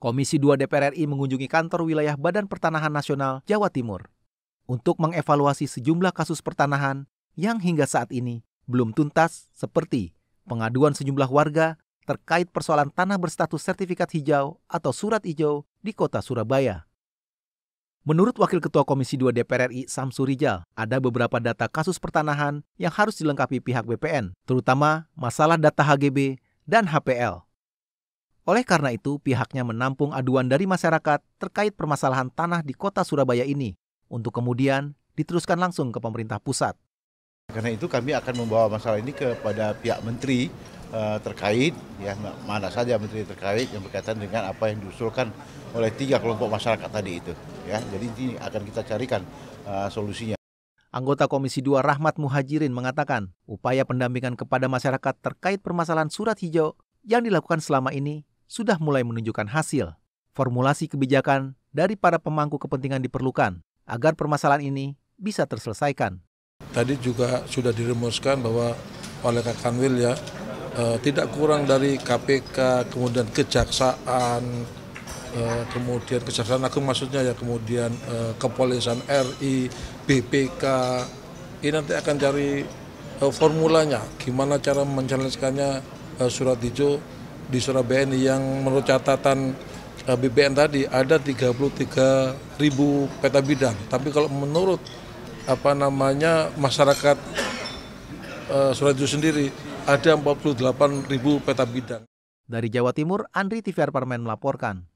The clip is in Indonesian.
Komisi 2 DPR RI mengunjungi kantor wilayah Badan Pertanahan Nasional Jawa Timur untuk mengevaluasi sejumlah kasus pertanahan yang hingga saat ini belum tuntas seperti pengaduan sejumlah warga terkait persoalan tanah berstatus sertifikat hijau atau surat hijau di kota Surabaya. Menurut Wakil Ketua Komisi 2 DPR RI Samsur Rijal, ada beberapa data kasus pertanahan yang harus dilengkapi pihak BPN, terutama masalah data HGB dan HPL. Oleh karena itu, pihaknya menampung aduan dari masyarakat terkait permasalahan tanah di kota Surabaya ini untuk kemudian diteruskan langsung ke pemerintah pusat. Karena itu kami akan membawa masalah ini kepada pihak menteri uh, terkait, ya mana saja menteri terkait yang berkaitan dengan apa yang diusulkan oleh tiga kelompok masyarakat tadi itu. Ya, jadi ini akan kita carikan uh, solusinya. Anggota Komisi 2 Rahmat Muhajirin mengatakan, upaya pendampingan kepada masyarakat terkait permasalahan surat hijau yang dilakukan selama ini sudah mulai menunjukkan hasil. Formulasi kebijakan dari para pemangku kepentingan diperlukan agar permasalahan ini bisa terselesaikan. Tadi juga sudah dirumuskan bahwa oleh Kak Kanwil ya, eh, tidak kurang dari KPK, kemudian kejaksaan, eh, kemudian kejaksaan aku maksudnya ya kemudian eh, kepolisian RI, BPK ini nanti akan cari eh, formulanya gimana cara eh, surat hijau di Surabaya ini yang menurut catatan eh, BPN tadi ada 33 ribu peta bidang. Tapi kalau menurut apa namanya masyarakat uh, Surabaya sendiri ada 48 ribu peta bidang. Dari Jawa Timur, Andri TVR Parmen melaporkan.